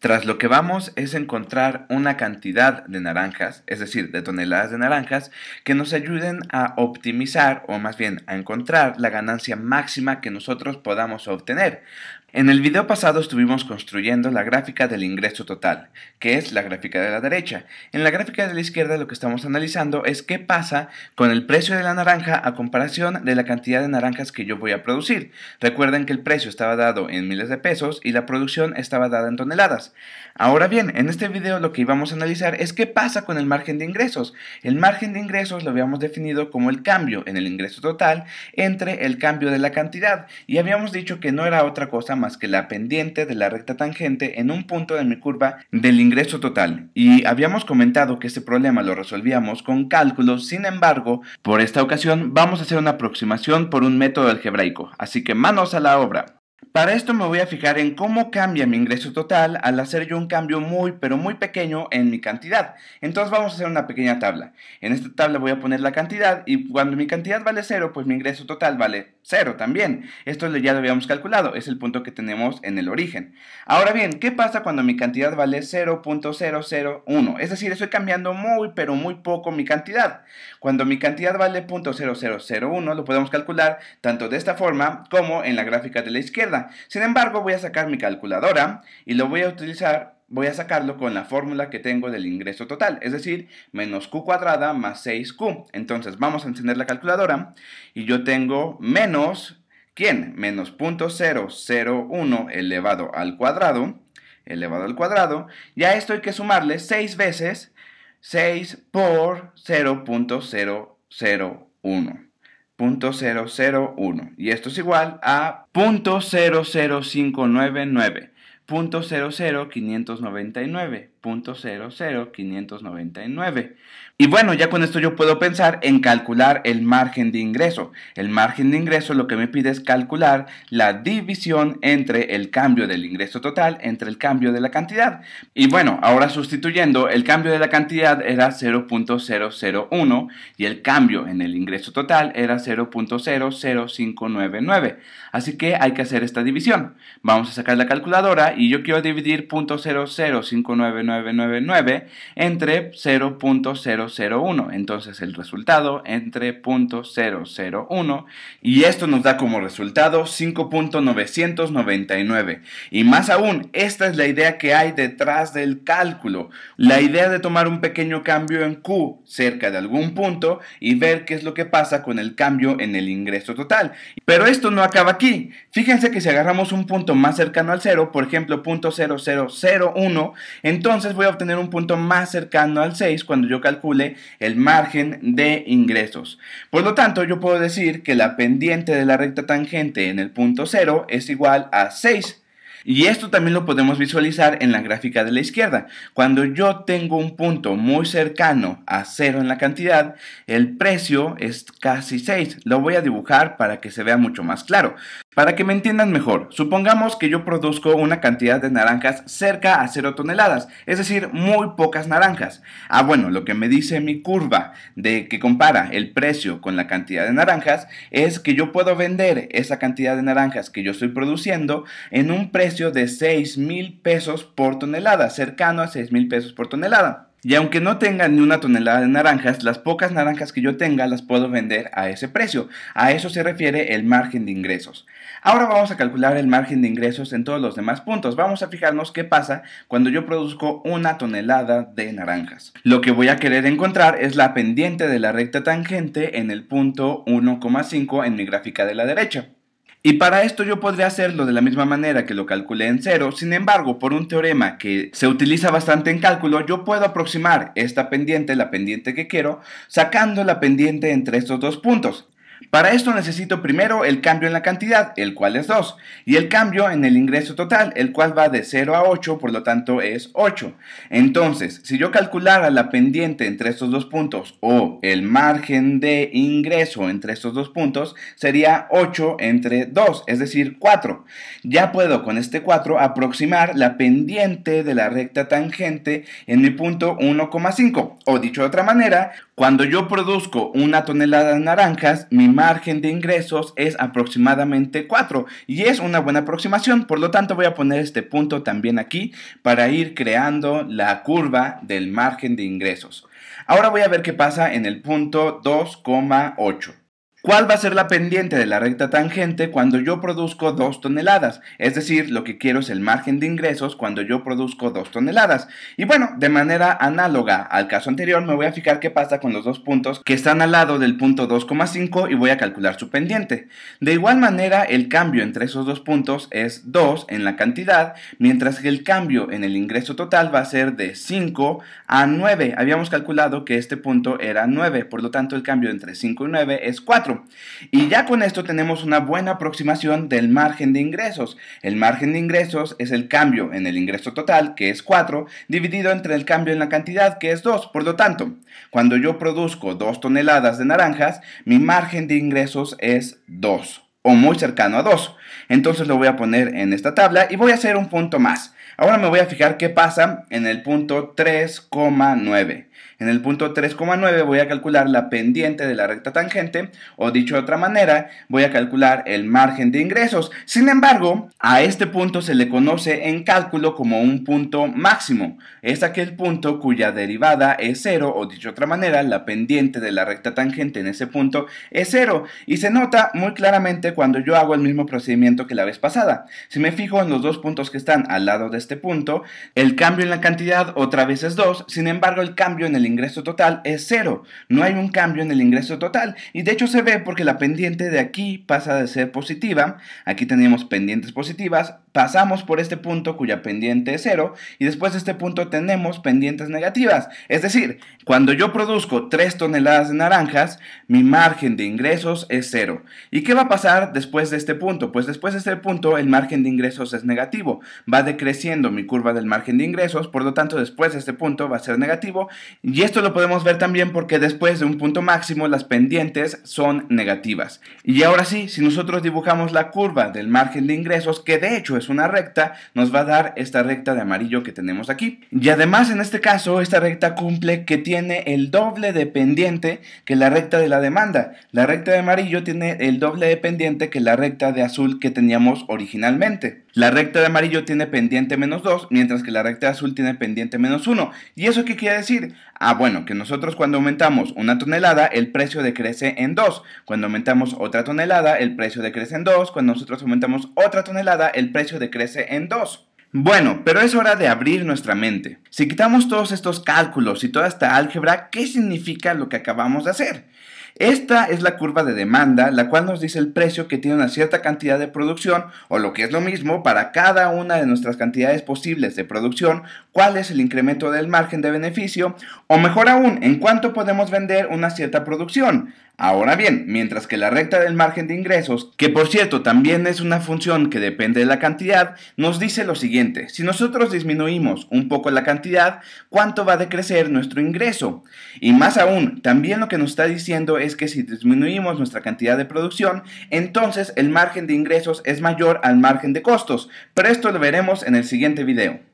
Tras lo que vamos es encontrar una cantidad de naranjas, es decir, de toneladas de naranjas, que nos ayuden a optimizar o más bien a encontrar la ganancia máxima que nosotros podamos obtener. En el video pasado estuvimos construyendo la gráfica del ingreso total, que es la gráfica de la derecha. En la gráfica de la izquierda lo que estamos analizando es qué pasa con el precio de la naranja a comparación de la cantidad de naranjas que yo voy a producir. Recuerden que el precio estaba dado en miles de pesos y la producción estaba dada en toneladas. Ahora bien, en este video lo que íbamos a analizar es qué pasa con el margen de ingresos. El margen de ingresos lo habíamos definido como el cambio en el ingreso total entre el cambio de la cantidad y habíamos dicho que no era otra cosa más que la pendiente de la recta tangente en un punto de mi curva del ingreso total. Y habíamos comentado que este problema lo resolvíamos con cálculos, sin embargo, por esta ocasión vamos a hacer una aproximación por un método algebraico. Así que manos a la obra. Para esto me voy a fijar en cómo cambia mi ingreso total al hacer yo un cambio muy pero muy pequeño en mi cantidad. Entonces vamos a hacer una pequeña tabla. En esta tabla voy a poner la cantidad y cuando mi cantidad vale 0 pues mi ingreso total vale 0 también. Esto ya lo habíamos calculado, es el punto que tenemos en el origen. Ahora bien, ¿qué pasa cuando mi cantidad vale 0.001? Es decir, estoy cambiando muy pero muy poco mi cantidad. Cuando mi cantidad vale 0.0001 lo podemos calcular tanto de esta forma como en la gráfica de la izquierda. Sin embargo, voy a sacar mi calculadora y lo voy a utilizar voy a sacarlo con la fórmula que tengo del ingreso total, es decir, menos q cuadrada más 6q. Entonces vamos a encender la calculadora y yo tengo menos, ¿quién? Menos 0.001 elevado al cuadrado, elevado al cuadrado, y a esto hay que sumarle 6 veces 6 por 0.001. Punto cero cero uno, y esto es igual a punto cero cero cinco nueve nueve, punto cero cero quinientos noventa y nueve. 0.00599. Y bueno, ya con esto yo puedo pensar en calcular el margen de ingreso. El margen de ingreso lo que me pide es calcular la división entre el cambio del ingreso total entre el cambio de la cantidad. Y bueno, ahora sustituyendo, el cambio de la cantidad era 0.001 y el cambio en el ingreso total era 0.00599. Así que hay que hacer esta división. Vamos a sacar la calculadora y yo quiero dividir 0.00599 entre 0.001. Entonces el resultado entre 0.001 y esto nos da como resultado 5.999. Y más aún, esta es la idea que hay detrás del cálculo. La idea de tomar un pequeño cambio en Q cerca de algún punto y ver qué es lo que pasa con el cambio en el ingreso total. Pero esto no acaba aquí. Fíjense que si agarramos un punto más cercano al 0, por ejemplo, 0.0001, entonces entonces voy a obtener un punto más cercano al 6 cuando yo calcule el margen de ingresos. Por lo tanto, yo puedo decir que la pendiente de la recta tangente en el punto 0 es igual a 6 y esto también lo podemos visualizar en la gráfica de la izquierda. Cuando yo tengo un punto muy cercano a cero en la cantidad, el precio es casi 6. Lo voy a dibujar para que se vea mucho más claro. Para que me entiendan mejor, supongamos que yo produzco una cantidad de naranjas cerca a 0 toneladas, es decir, muy pocas naranjas. Ah, bueno, lo que me dice mi curva de que compara el precio con la cantidad de naranjas es que yo puedo vender esa cantidad de naranjas que yo estoy produciendo en un precio de 6 mil pesos por tonelada, cercano a 6 mil pesos por tonelada. Y aunque no tenga ni una tonelada de naranjas, las pocas naranjas que yo tenga las puedo vender a ese precio. A eso se refiere el margen de ingresos. Ahora vamos a calcular el margen de ingresos en todos los demás puntos. Vamos a fijarnos qué pasa cuando yo produzco una tonelada de naranjas. Lo que voy a querer encontrar es la pendiente de la recta tangente en el punto 1,5 en mi gráfica de la derecha. Y para esto yo podría hacerlo de la misma manera que lo calculé en cero, sin embargo, por un teorema que se utiliza bastante en cálculo, yo puedo aproximar esta pendiente, la pendiente que quiero, sacando la pendiente entre estos dos puntos. Para esto necesito primero el cambio en la cantidad, el cual es 2, y el cambio en el ingreso total, el cual va de 0 a 8, por lo tanto es 8. Entonces, si yo calculara la pendiente entre estos dos puntos o el margen de ingreso entre estos dos puntos, sería 8 entre 2, es decir, 4. Ya puedo con este 4 aproximar la pendiente de la recta tangente en mi punto 1,5, o dicho de otra manera, cuando yo produzco una tonelada de naranjas, mi margen de ingresos es aproximadamente 4 y es una buena aproximación. Por lo tanto, voy a poner este punto también aquí para ir creando la curva del margen de ingresos. Ahora voy a ver qué pasa en el punto 2,8. ¿Cuál va a ser la pendiente de la recta tangente cuando yo produzco 2 toneladas? Es decir, lo que quiero es el margen de ingresos cuando yo produzco 2 toneladas. Y bueno, de manera análoga al caso anterior, me voy a fijar qué pasa con los dos puntos que están al lado del punto 2,5 y voy a calcular su pendiente. De igual manera, el cambio entre esos dos puntos es 2 en la cantidad, mientras que el cambio en el ingreso total va a ser de 5 a 9. Habíamos calculado que este punto era 9, por lo tanto el cambio entre 5 y 9 es 4. Y ya con esto tenemos una buena aproximación del margen de ingresos. El margen de ingresos es el cambio en el ingreso total, que es 4, dividido entre el cambio en la cantidad, que es 2. Por lo tanto, cuando yo produzco 2 toneladas de naranjas, mi margen de ingresos es 2 o muy cercano a 2. Entonces lo voy a poner en esta tabla y voy a hacer un punto más. Ahora me voy a fijar qué pasa en el punto 3,9. En el punto 3,9 voy a calcular la pendiente de la recta tangente o dicho de otra manera, voy a calcular el margen de ingresos. Sin embargo, a este punto se le conoce en cálculo como un punto máximo. Es aquel punto cuya derivada es 0 o dicho de otra manera, la pendiente de la recta tangente en ese punto es 0 y se nota muy claramente cuando yo hago el mismo procedimiento que la vez pasada. Si me fijo en los dos puntos que están al lado de este punto, el cambio en la cantidad otra vez es 2, sin embargo el cambio en el ingreso total es cero. No hay un cambio en el ingreso total. Y de hecho se ve porque la pendiente de aquí pasa de ser positiva. Aquí tenemos pendientes positivas. Pasamos por este punto cuya pendiente es cero. Y después de este punto tenemos pendientes negativas. Es decir, cuando yo produzco 3 toneladas de naranjas, mi margen de ingresos es cero. ¿Y qué va a pasar después de este punto? Pues después de este punto el margen de ingresos es negativo. Va decreciendo mi curva del margen de ingresos. Por lo tanto, después de este punto va a ser negativo y esto lo podemos ver también porque después de un punto máximo las pendientes son negativas. Y ahora sí, si nosotros dibujamos la curva del margen de ingresos, que de hecho es una recta, nos va a dar esta recta de amarillo que tenemos aquí. Y además en este caso, esta recta cumple que tiene el doble de pendiente que la recta de la demanda. La recta de amarillo tiene el doble de pendiente que la recta de azul que teníamos originalmente. La recta de amarillo tiene pendiente menos 2, mientras que la recta de azul tiene pendiente menos 1. ¿Y eso qué quiere decir? Ah, bueno, que nosotros cuando aumentamos una tonelada, el precio decrece en 2. Cuando aumentamos otra tonelada, el precio decrece en 2. Cuando nosotros aumentamos otra tonelada, el precio decrece en 2. Bueno, pero es hora de abrir nuestra mente. Si quitamos todos estos cálculos y toda esta álgebra, ¿qué significa lo que acabamos de hacer? Esta es la curva de demanda, la cual nos dice el precio que tiene una cierta cantidad de producción, o lo que es lo mismo, para cada una de nuestras cantidades posibles de producción, cuál es el incremento del margen de beneficio, o mejor aún, en cuánto podemos vender una cierta producción. Ahora bien, mientras que la recta del margen de ingresos, que por cierto también es una función que depende de la cantidad, nos dice lo siguiente, si nosotros disminuimos un poco la cantidad, ¿cuánto va a decrecer nuestro ingreso? Y más aún, también lo que nos está diciendo es que si disminuimos nuestra cantidad de producción, entonces el margen de ingresos es mayor al margen de costos, pero esto lo veremos en el siguiente video.